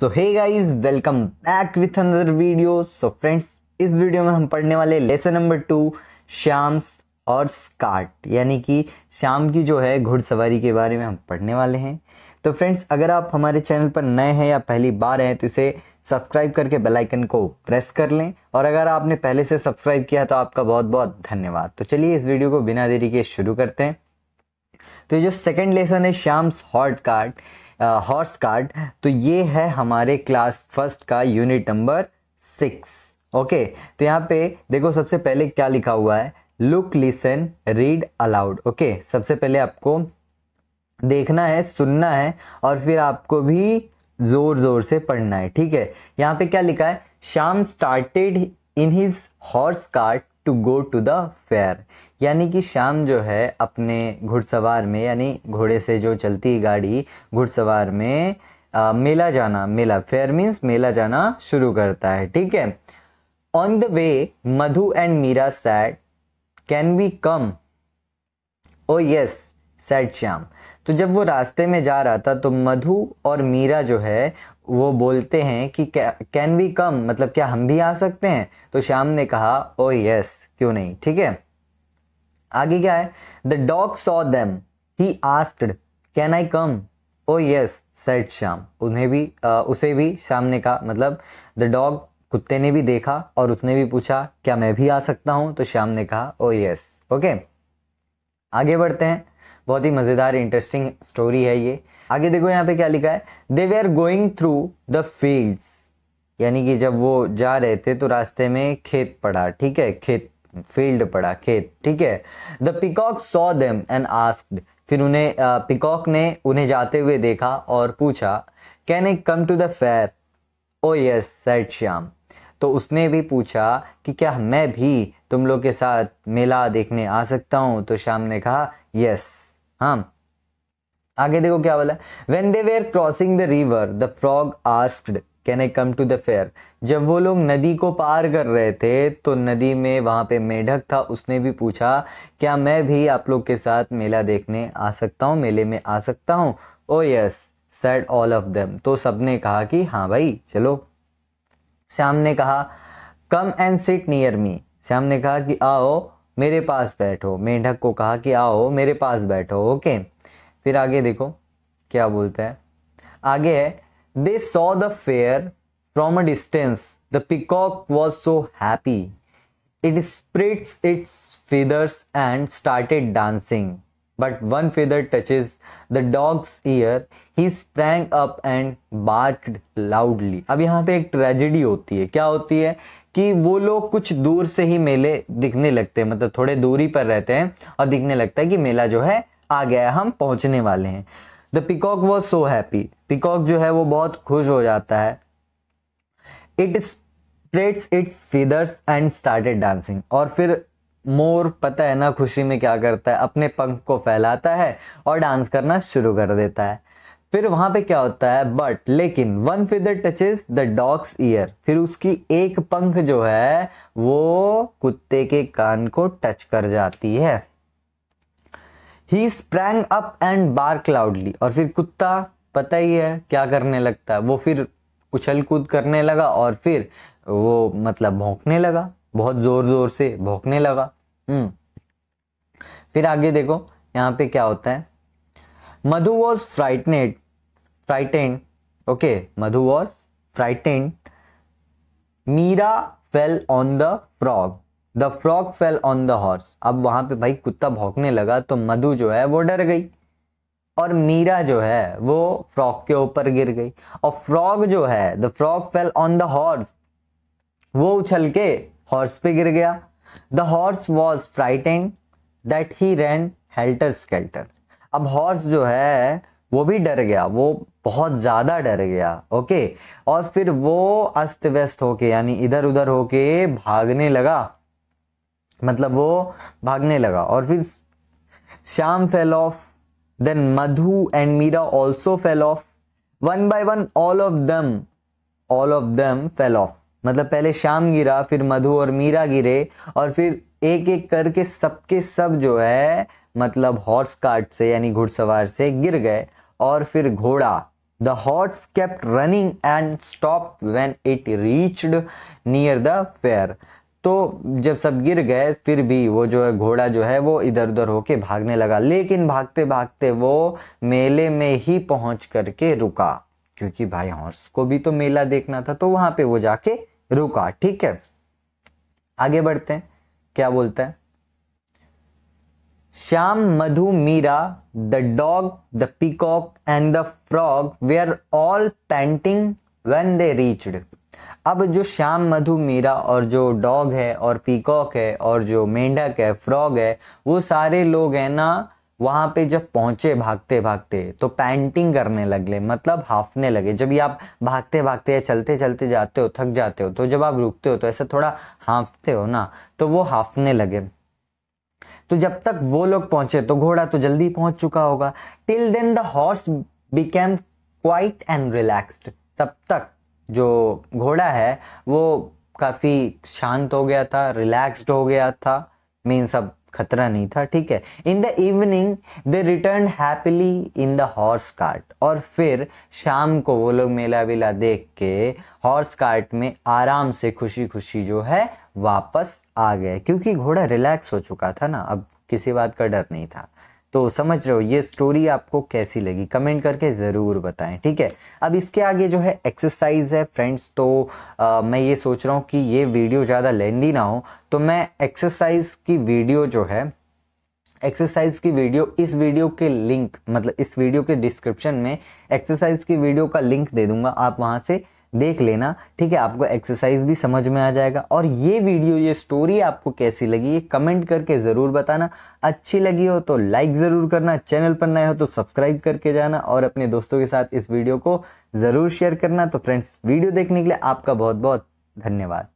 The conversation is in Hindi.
So hey guys welcome back with another video so friends इस वीडियो में हम पढ़ने वाले लेसन नंबर टू श्याम्स और स्कार्ट यानी कि श्याम की जो है घुड़सवारी के बारे में हम पढ़ने वाले हैं तो फ्रेंड्स अगर आप हमारे चैनल पर नए हैं या पहली बार हैं तो इसे सब्सक्राइब करके बेल आइकन को प्रेस कर लें और अगर आपने पहले से सब्सक्राइब किया तो आपका बहुत बहुत धन्यवाद तो चलिए इस वीडियो को बिना देरी के शुरू करते हैं तो ये जो सेकंड लेसन है Shyam's hot cart horse cart तो ये है हमारे क्लास फर्स्ट का यूनिट नंबर सिक्स ओके तो यहाँ पे देखो सबसे पहले क्या लिखा हुआ है look listen read aloud okay सबसे पहले आपको देखना है सुनना है और फिर आपको भी जोर जोर से पढ़ना है ठीक है यहाँ पे क्या लिखा है Shyam started in his horse cart to go to the fair यानी कि शाम जो है अपने घुड़सवार में यानी घोड़े से जो चलती गाड़ी घुड़सवार में आ, मेला जाना मेला फेयर मीन्स मेला जाना शुरू करता है ठीक है on the way Madhu and Meera said can we come oh yes said Shyam तो जब वो रास्ते में जा रहा था तो मधु और मीरा जो है वो बोलते हैं कि कैन वी कम मतलब क्या हम भी आ सकते हैं तो श्याम ने कहा ओ oh यस क्यों नहीं ठीक है आगे क्या है the dog saw them he asked can I come oh yes said Shyam उन्हें भी आ, उसे भी श्याम ने कहा मतलब द डॉग कुत्ते ने भी देखा और उसने भी पूछा क्या मैं भी आ सकता हूं तो श्याम ने कहा ओ यस ओके आगे बढ़ते हैं बहुत ही मज़ेदार इंटरेस्टिंग स्टोरी है ये आगे देखो यहाँ पे क्या लिखा है they were are going through the fields यानी कि जब वो जा रहे थे तो रास्ते में खेत पड़ा ठीक है खेत फील्ड पड़ा खेत ठीक है the peacock saw them and asked फिर उन्हें पिकॉक ने उन्हें जाते हुए देखा और पूछा can I come to the fair oh yes said Shyam तो उसने भी पूछा कि क्या मैं भी तुम लोग के साथ मेला देखने आ सकता हूं तो श्याम ने कहा यस हाँ आगे देखो क्या बोला when they were crossing the river the frog asked can I come to the fair जब वो लोग नदी को पार कर रहे थे तो नदी में वहाँ पे मेढक था उसने भी पूछा क्या मैं भी आप लोग के साथ मेला देखने आ सकता हूँ मेले में आ सकता हूँ oh yes said all of them तो सब ने कहा कि हाँ भाई चलो श्याम ने कहा come and sit near me Shyam ने कहा कि आओ मेरे पास बैठो मेंढक को कहा कि आओ मेरे पास बैठो ओके फिर आगे देखो क्या बोलता है आगे है they saw the fair from a distance the peacock was so happy it spreads its feathers and started dancing but one feather touches the dog's ear he sprang up and barked loudly अब यहाँ पे एक ट्रेजिडी होती है क्या होती है कि वो लोग कुछ दूर से ही मेले दिखने लगते हैं मतलब थोड़े दूरी पर रहते हैं और दिखने लगता है कि मेला जो है आ गया है हम पहुंचने वाले हैं the peacock was so happy peacock जो है वो बहुत खुश हो जाता है it spreads its feathers and started dancing और फिर मोर पता है ना खुशी में क्या करता है अपने पंख को फैलाता है और डांस करना शुरू कर देता है फिर वहां पे क्या होता है बट लेकिन one feather touches the dog's ear फिर उसकी एक पंख जो है वो कुत्ते के कान को टच कर जाती है he sprang up and barked loudly और फिर कुत्ता पता ही है क्या करने लगता है वो फिर उछल कूद करने लगा और फिर वो मतलब भौंकने लगा बहुत ज़ोर ज़ोर से भौंकने लगा हम्म फिर आगे देखो यहाँ पे क्या होता है Madhu was frightened frightened okay Madhu was frightened Meera fell on the frog the frog fell on the horse अब वहां पे भाई कुत्ता भौंकने लगा तो मधु जो है वो डर गई और मीरा जो है वो फ्रॉक के ऊपर गिर गई और फ्रॉग जो है the frog fell on the horse वो उछल के हॉर्स पे गिर गया the horse was frightened that he ran helter skelter अब हॉर्स जो है वो भी डर गया वो बहुत ज़्यादा डर गया ओके और फिर वो अस्त व्यस्त होके यानी इधर उधर होके भागने लगा मतलब वो भागने लगा और फिर Shyam fell off Then Madhu and Mira also fell off. One by one, all of them, all of them fell off. मतलब पहले शाम गिरा फिर मधु और मीरा गिरे और फिर एक एक करके सबके सब जो है मतलब हॉर्स कार्ट से यानी घुड़सवार से गिर गए और फिर घोड़ा the horse kept running and stop when it reached near the fair तो जब सब गिर गए फिर भी वो जो है घोड़ा जो है वो इधर उधर होके भागने लगा लेकिन भागते भागते वो मेले में ही पहुंच करके रुका क्योंकि भाई हॉर्स को भी तो मेला देखना था तो वहां पे वो जाके रुका ठीक है आगे बढ़ते हैं क्या बोलते हैं Shyam Madhu Meera the dog the peacock and the frog they are all panting when they reached अब जो श्याम मधु मीरा और जो डॉग है और पीकॉक है और जो मेंढक है फ्रॉग है वो सारे लोग हैं ना वहाँ पे जब पहुँचे भागते भागते तो पैंटिंग करने लगे मतलब हाफने लगे जब भी आप भागते भागते या चलते चलते जाते हो थक जाते हो तो जब आप रुकते हो तो ऐसा थोड़ा हाँफते हो ना तो वो हाफने लगे तो जब तक वो लोग पहुंचे तो घोड़ा तो जल्दी पहुंच चुका होगा till then the horse became quiet and relaxed तब तक जो घोड़ा है वो काफ़ी शांत हो गया था रिलैक्स्ड हो गया था मीन सब खतरा नहीं था ठीक है in the evening they return happily in the horse cart और फिर शाम को वो लोग मेला वेला देख के हॉर्स कार्ट में आराम से खुशी खुशी जो है वापस आ गए क्योंकि घोड़ा रिलैक्स हो चुका था ना अब किसी बात का डर नहीं था तो समझ रहे हो ये स्टोरी आपको कैसी लगी कमेंट करके ज़रूर बताएं ठीक है अब इसके आगे जो है एक्सरसाइज है फ्रेंड्स तो आ, मैं ये सोच रहा हूँ कि ये वीडियो ज़्यादा लेंदी ना हो तो मैं एक्सरसाइज की वीडियो जो है एक्सरसाइज की वीडियो इस वीडियो के लिंक मतलब इस वीडियो के डिस्क्रिप्शन में एक्सरसाइज की वीडियो का लिंक दे दूंगा आप वहाँ से देख लेना ठीक है आपको एक्सरसाइज भी समझ में आ जाएगा और ये वीडियो ये स्टोरी आपको कैसी लगी ये कमेंट करके ज़रूर बताना अच्छी लगी हो तो लाइक ज़रूर करना चैनल पर नए हो तो सब्सक्राइब करके जाना और अपने दोस्तों के साथ इस वीडियो को ज़रूर शेयर करना तो फ्रेंड्स वीडियो देखने के लिए आपका बहुत बहुत धन्यवाद